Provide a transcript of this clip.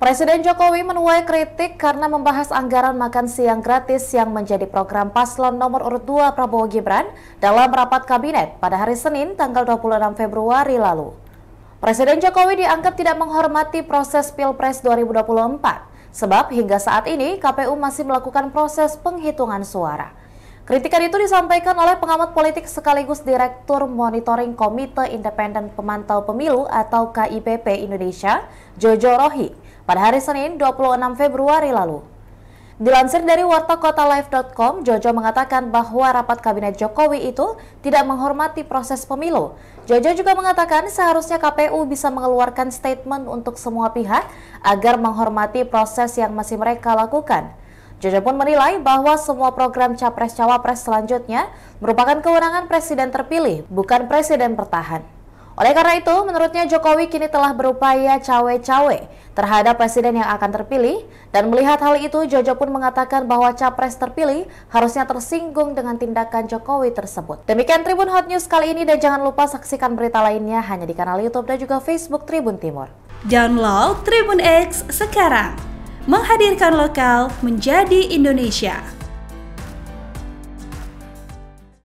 Presiden Jokowi menuai kritik karena membahas anggaran makan siang gratis yang menjadi program paslon nomor urut 2 Prabowo Gibran dalam rapat kabinet pada hari Senin tanggal 26 Februari lalu. Presiden Jokowi dianggap tidak menghormati proses Pilpres 2024 sebab hingga saat ini KPU masih melakukan proses penghitungan suara. Kritikan itu disampaikan oleh pengamat politik sekaligus Direktur Monitoring Komite Independen Pemantau Pemilu atau KIPP Indonesia, Jojo Rohi pada hari Senin 26 Februari lalu. Dilansir dari wartakotalife.com, Jojo mengatakan bahwa rapat kabinet Jokowi itu tidak menghormati proses pemilu. Jojo juga mengatakan seharusnya KPU bisa mengeluarkan statement untuk semua pihak agar menghormati proses yang masih mereka lakukan. Jojo pun menilai bahwa semua program capres-cawapres selanjutnya merupakan kewenangan presiden terpilih, bukan presiden pertahanan. Oleh karena itu, menurutnya Jokowi kini telah berupaya cawe-cawe terhadap presiden yang akan terpilih dan melihat hal itu Jojo pun mengatakan bahwa capres terpilih harusnya tersinggung dengan tindakan Jokowi tersebut. Demikian Tribun Hot News kali ini dan jangan lupa saksikan berita lainnya hanya di kanal YouTube dan juga Facebook Tribun Timur. Download Tribun X sekarang. Menghadirkan lokal menjadi Indonesia.